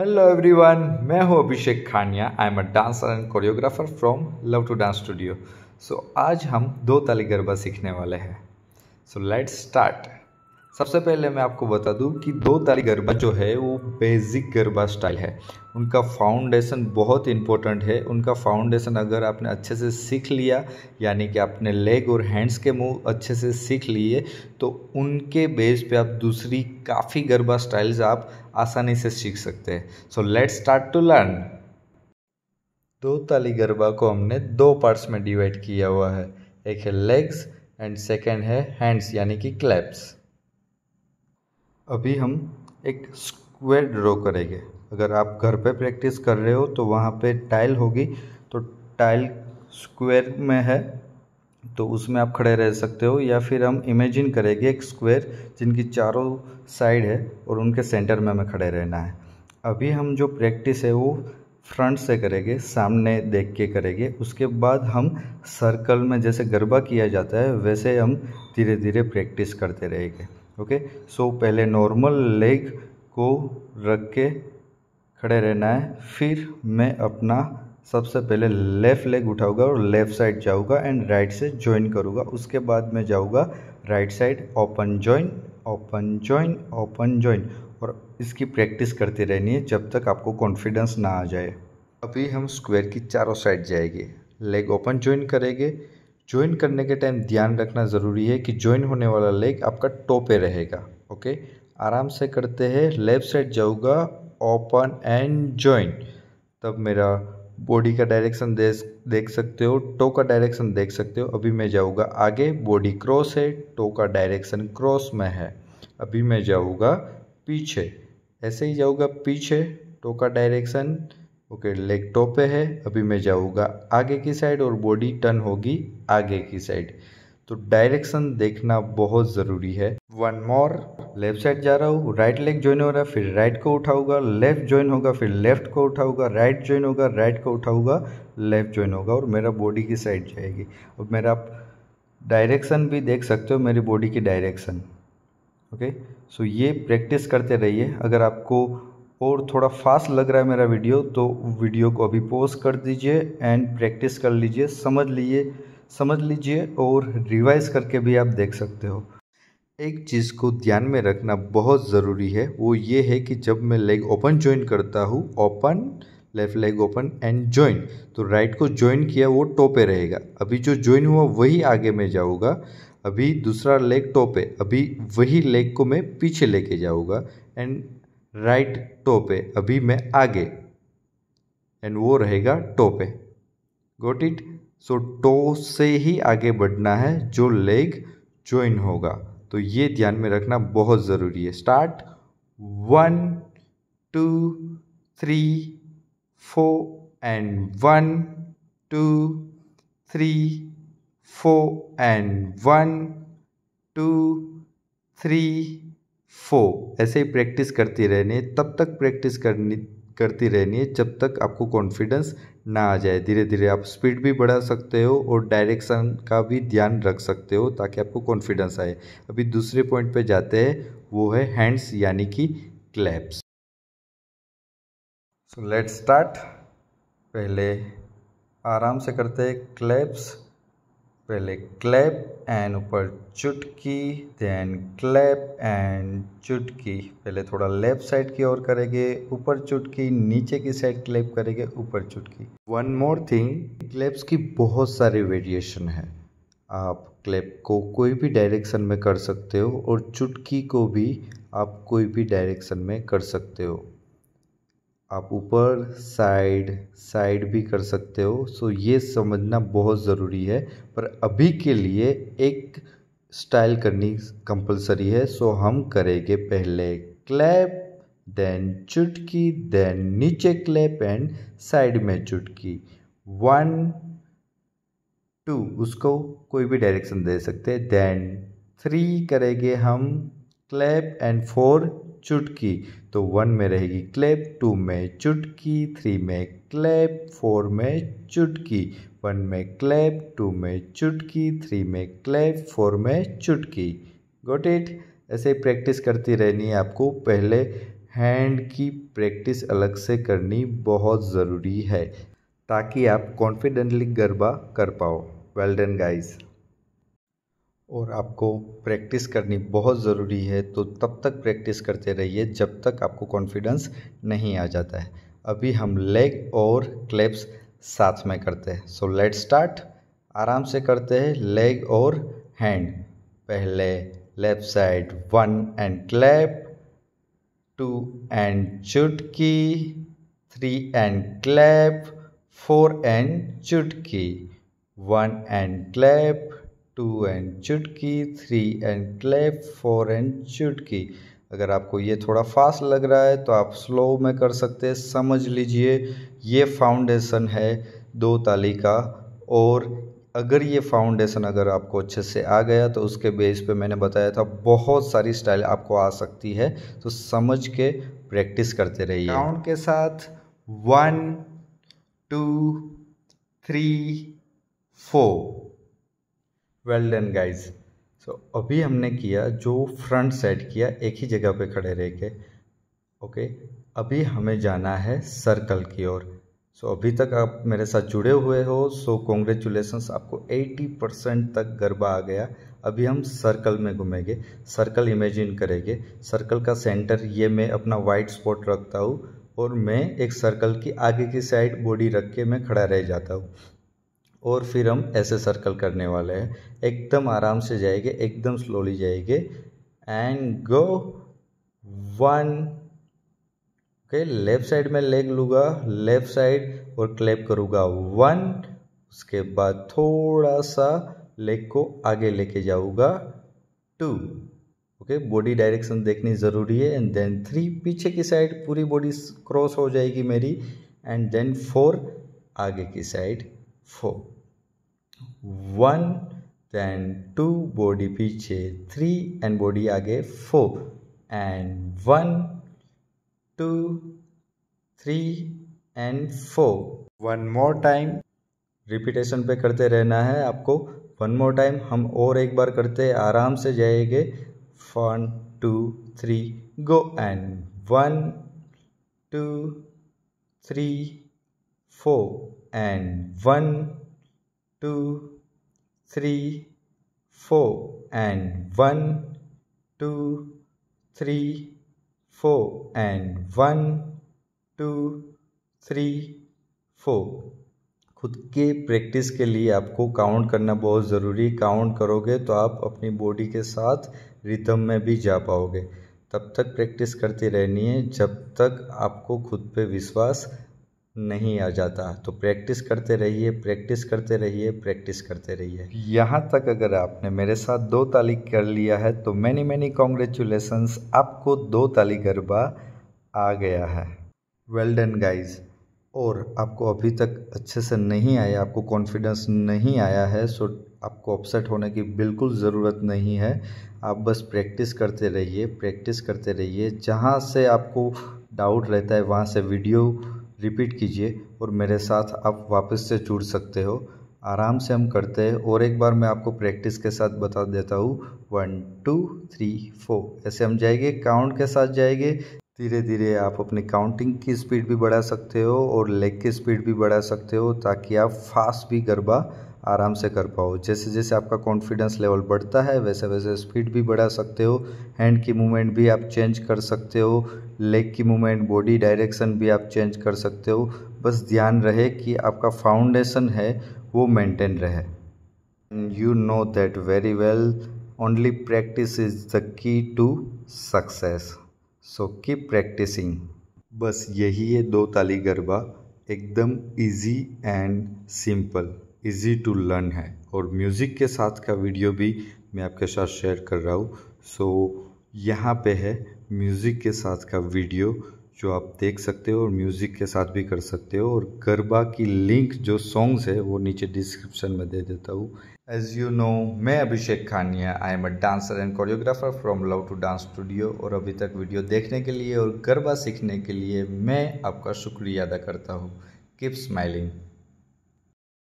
hello everyone मैं हूं Abhishek खानिया I am a dancer and choreographer from love to dance Studio so आज हम दो ताली गरबा सीखने वाले हैं सो लेट्स स्टार्ट सबसे पहले मैं आपको बता दूं कि दो ताली गरबा जो है वो बेसिक गरबा स्टाइल है उनका फाउंडेशन बहुत इंपॉर्टेंट है उनका फाउंडेशन अगर आपने अच्छे से सीख लिया यानी कि आपने लेग और हैंड्स के मूव अच्छे से सीख लिए तो उनके बेस पे आप दूसरी काफ़ी गरबा स्टाइल्स आप आसानी से सीख सकते हैं so let start to learn दो ताली गरबा को हमने दो पार्ट्स में डिवाइड किया हुआ है एक है लेग्स एंड सेकेंड है हैंड्स यानी कि क्लैप्स अभी हम एक स्क्वायर ड्रॉ करेंगे अगर आप घर पे प्रैक्टिस कर रहे हो तो वहाँ पे टाइल होगी तो टाइल स्क्वायर में है तो उसमें आप खड़े रह सकते हो या फिर हम इमेजिन करेंगे एक स्क्वायर जिनकी चारों साइड है और उनके सेंटर में हमें खड़े रहना है अभी हम जो प्रैक्टिस है वो फ्रंट से करेंगे सामने देख के करेंगे उसके बाद हम सर्कल में जैसे गरबा किया जाता है वैसे हम धीरे धीरे प्रैक्टिस करते रहेंगे ओके सो पहले नॉर्मल लेग को रख के खड़े रहना है फिर मैं अपना सबसे पहले लेफ़्ट लेग उठाऊंगा और लेफ़्ट साइड जाऊंगा एंड राइट से ज्वाइन करूंगा उसके बाद मैं जाऊंगा right side open join open join open join और इसकी प्रैक्टिस करती रहनी है जब तक आपको कॉन्फिडेंस ना आ जाए अभी हम स्क्वायर की चारों साइड जाएंगे लेग ओपन ज्वाइन करेंगे ज्वाइन करने के टाइम ध्यान रखना ज़रूरी है कि ज्वाइन होने वाला लेग आपका टो पे रहेगा ओके आराम से करते हैं लेफ्ट साइड जाऊँगा ओपन एंड ज्वाइन तब मेरा बॉडी का डायरेक्शन देख सकते हो टो का डायरेक्शन देख सकते हो अभी मैं जाऊँगा आगे बॉडी क्रॉस है टो का डायरेक्शन क्रॉस में है अभी मैं जाऊँगा पीछे ऐसे ही जाऊँगा पीछे टो का डायरेक्शन ओके लेग टॉप पे है अभी मैं जाऊँगा आगे की साइड और बॉडी टर्न होगी आगे की साइड तो डायरेक्शन देखना बहुत ज़रूरी है वन मोर लेफ्ट साइड जा रहा हूँ राइट लेग ज्वाइन हो रहा है फिर राइट को उठाऊंगा लेफ्ट ज्वाइन होगा फिर लेफ्ट को उठाऊंगा राइट ज्वाइन होगा राइट को उठाऊंगा लेफ्ट ज्वाइन होगा और मेरा बॉडी की साइड जाएगी और मेरा आप डायरेक्शन भी देख सकते हो मेरी बॉडी की डायरेक्शन ओके सो ये प्रैक्टिस करते रहिए अगर आपको और थोड़ा फास्ट लग रहा है मेरा वीडियो तो वीडियो को अभी पोज कर दीजिए एंड प्रैक्टिस कर लीजिए समझ लीजिए समझ लीजिए और रिवाइज करके भी आप देख सकते हो एक चीज़ को ध्यान में रखना बहुत ज़रूरी है वो ये है कि जब मैं लेग ओपन ज्वाइन करता हूँ open left leg open and join तो राइट को ज्वाइन किया वो टॉपे रहेगा अभी जो ज्वाइन हुआ वही आगे में जाऊँगा अभी दूसरा लेग टॉप है अभी वही लेग को मैं पीछे लेके जाऊँगा एंड राइट टो पे अभी मैं आगे एंड वो रहेगा टो पे गोट इट सो टो से ही आगे बढ़ना है जो लेग ज्वाइन होगा तो ये ध्यान में रखना बहुत ज़रूरी है start one two three four and one two three four and one two three four ऐसे ही प्रैक्टिस करती रहनी है तब तक प्रैक्टिस करनी करती रहनी है जब तक आपको कॉन्फिडेंस ना आ जाए धीरे धीरे आप स्पीड भी बढ़ा सकते हो और डायरेक्शन का भी ध्यान रख सकते हो ताकि आपको कॉन्फिडेंस आए अभी दूसरे पॉइंट पे जाते हैं वो है हैंड्स यानी कि क्लैप्स सो लेट्स स्टार्ट पहले आराम से करते हैं क्लैप्स पहले क्लैप एंड ऊपर चुटकी देन क्लैप एंड चुटकी पहले थोड़ा लेफ्ट साइड की ओर करेंगे ऊपर चुटकी नीचे की साइड क्लैप करेंगे ऊपर चुटकी वन मोर थिंग क्लैप्स की बहुत सारी वेरिएशन है आप क्लैप को कोई भी डायरेक्शन में कर सकते हो और चुटकी को भी आप कोई भी डायरेक्शन में कर सकते हो आप ऊपर साइड साइड भी कर सकते हो सो ये समझना बहुत ज़रूरी है पर अभी के लिए एक स्टाइल करनी कंपलसरी है सो हम करेंगे पहले क्लैप देन चुटकी देन नीचे क्लैप एंड साइड में चुटकी वन टू उसको कोई भी डायरेक्शन दे सकते हैं देन थ्री करेंगे हम क्लैप एंड फोर चुटकी तो वन में रहेगी क्लैप टू में चुटकी थ्री में क्लैप फोर में चुटकी वन में क्लैप टू में चुटकी थ्री में क्लैप फोर में चुटकी गोट इट ऐसे प्रैक्टिस करती रहनी है आपको पहले हैंड की प्रैक्टिस अलग से करनी बहुत ज़रूरी है ताकि आप कॉन्फिडेंटली गरबा कर पाओ वेल डन गाइज़ और आपको प्रैक्टिस करनी बहुत ज़रूरी है तो तब तक प्रैक्टिस करते रहिए जब तक आपको कॉन्फिडेंस नहीं आ जाता है अभी हम लेग और क्लैप्स साथ में करते हैं सो लेट स्टार्ट आराम से करते हैं लेग और हैंड पहले left side one and clap two and चुटकी three and clap four and चुटकी one and clap two and चुटकी three and clap four and चुटकी अगर आपको ये थोड़ा फास्ट लग रहा है तो आप स्लो में कर सकते हैं समझ लीजिए ये फाउंडेशन है दो ताली का और अगर ये फाउंडेशन अगर आपको अच्छे से आ गया तो उसके बेस पे मैंने बताया था बहुत सारी स्टाइल आपको आ सकती है तो समझ के प्रैक्टिस करते रहिए राउंड के साथ one two three four well done guys so अभी हमने किया जो फ्रंट साइड किया एक ही जगह पे खड़े रह के ओके अभी हमें जाना है सर्कल की ओर सो so, अभी तक आप मेरे साथ जुड़े हुए हो सो कॉन्ग्रेचुलेसन्स आपको 80 परसेंट तक गरबा आ गया अभी हम सर्कल में घूमेंगे सर्कल इमेजिन करेंगे सर्कल का सेंटर ये मैं अपना वाइट स्पॉट रखता हूँ और मैं एक सर्कल की आगे की साइड बॉडी रख के मैं खड़ा रह जाता हूँ और फिर हम ऐसे सर्कल करने वाले हैं एकदम आराम से जाएंगे एकदम स्लोली जाएंगे and go one okay left side में लेग लूँगा लेफ्ट साइड और क्लैप करूँगा वन उसके बाद थोड़ा सा लेग को आगे लेके जाऊँगा टू ओके बॉडी डायरेक्शन देखनी ज़रूरी है एंड देन थ्री पीछे की साइड पूरी बॉडी क्रॉस हो जाएगी मेरी एंड देन फोर आगे की side four one then two body पीछे थ्री एंड बॉडी आगे four and one two three and four one more time repetition पे करते रहना है आपको वन मोर टाइम हम और एक बार करते आराम से जाएंगे one two three go and one two three four and one, two, three, four, and one, two, three, four, and one, two, three four खुद के प्रैक्टिस के लिए आपको काउंट करना बहुत ज़रूरी काउंट करोगे तो आप अपनी बॉडी के साथ रिदम में भी जा पाओगे तब तक प्रैक्टिस करती रहनी है जब तक आपको खुद पे विश्वास नहीं आ जाता तो प्रैक्टिस करते रहिए प्रैक्टिस करते रहिए प्रैक्टिस करते रहिए यहाँ तक अगर आपने मेरे साथ दो ताली कर लिया है तो मैनी मैनी कॉन्ग्रेचुलेसन्स आपको दो ताली गरबा आ गया है वेल डन गाइज और आपको अभी तक अच्छे से नहीं आया आपको कॉन्फिडेंस नहीं आया है सो आपको अपसेट होने की बिल्कुल ज़रूरत नहीं है आप बस प्रैक्टिस करते रहिए प्रैक्टिस करते रहिए जहाँ से आपको डाउट रहता है वहाँ से वीडियो रिपीट कीजिए और मेरे साथ आप वापस से जुड़ सकते हो आराम से हम करते हैं और एक बार मैं आपको प्रैक्टिस के साथ बता देता हूँ वन टू थ्री फोर ऐसे हम जाएंगे काउंट के साथ जाएंगे धीरे धीरे आप अपनी काउंटिंग की स्पीड भी बढ़ा सकते हो और लेग की स्पीड भी बढ़ा सकते हो ताकि आप फास्ट भी गरबा आराम से कर पाओ जैसे जैसे आपका कॉन्फिडेंस लेवल बढ़ता है वैसे वैसे स्पीड भी बढ़ा सकते हो हैंड की मूवमेंट भी आप चेंज कर सकते हो लेग की मूवमेंट बॉडी डायरेक्शन भी आप चेंज कर सकते हो बस ध्यान रहे कि आपका फाउंडेशन है वो मेंटेन रहे you know that very well only practice is the key to success so keep practising बस यही है दो ताली गरबा एकदम easy and simple easy to learn है और म्यूज़िक के साथ का वीडियो भी मैं आपके साथ शेयर कर रहा हूँ सो so, यहाँ पे है म्यूज़िक के साथ का वीडियो जो आप देख सकते हो और म्यूज़िक के साथ भी कर सकते हो और गरबा की लिंक जो सॉन्ग्स है वो नीचे डिस्क्रिप्शन में दे देता हूँ एज यू नो मैं Abhishek खानिया I am a dancer and choreographer from love to dance studio और अभी तक वीडियो देखने के लिए और गरबा सीखने के लिए मैं आपका शुक्रिया अदा करता हूँ कीप स्माइलिंग